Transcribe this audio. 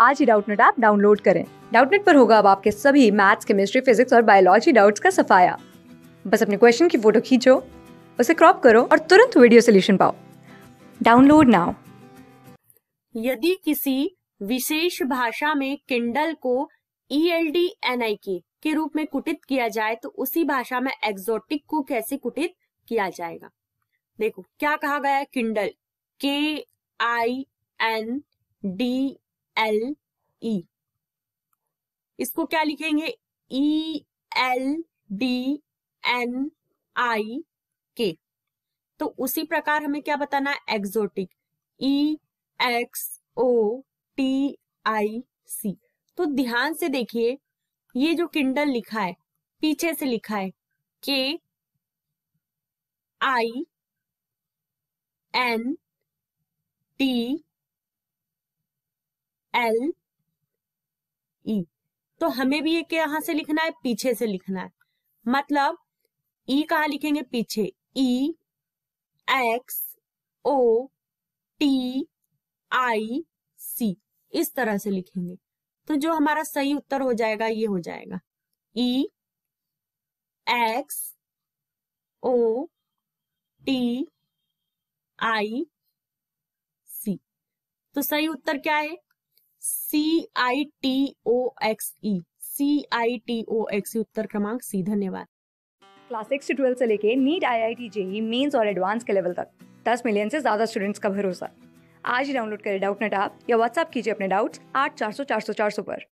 आज ही Doubtnut app download करें डाउटनेट पर होगा अब आपके सभी मैथ्स केमिस्ट्री फिजिक्स और बायोलॉजी डाउट्स का सफाया बस अपने क्वेश्चन की फोटो खींचो उसे क्रॉप करो और तुरंत वीडियो सोल्यूशन पाओ डाउनलोड नाउ यदि किसी विशेष भाषा में किंडल को E L D N I K के रूप में कुटित किया जाए तो उसी भाषा में एक्सोटिक को कैसे कुटित किया जाएगा देखो क्या कहा गया है किंडल के I N D L E e. इसको क्या लिखेंगे ई एल डी एन आई के तो उसी प्रकार हमें क्या बताना है exotic E x O T I सी तो ध्यान से देखिए ये जो किंडल लिखा है पीछे से लिखा है K I N T L E e. तो हमें भी ये यहां से लिखना है पीछे से लिखना है मतलब ई e कहा लिखेंगे पीछे ई एक्स ओ टी आई सी इस तरह से लिखेंगे तो जो हमारा सही उत्तर हो जाएगा ये हो जाएगा ई एक्स ओ टी आई सी तो सही उत्तर क्या है C I T O X E C I T O X उत्तर क्रमांक सी धन्यवाद क्लास सिक्स से ट्वेल्थ से लेके NEET I I T JEE mains और एडवांस के लेवल तक दस मिलियन से ज्यादा स्टूडेंट्स का भरोसा आज ही डाउनलोड करें डाउट नेट आप या व्हाट्सअप कीजिए अपने डाउट्स आठ चार सौ चार सौ चार सौ पर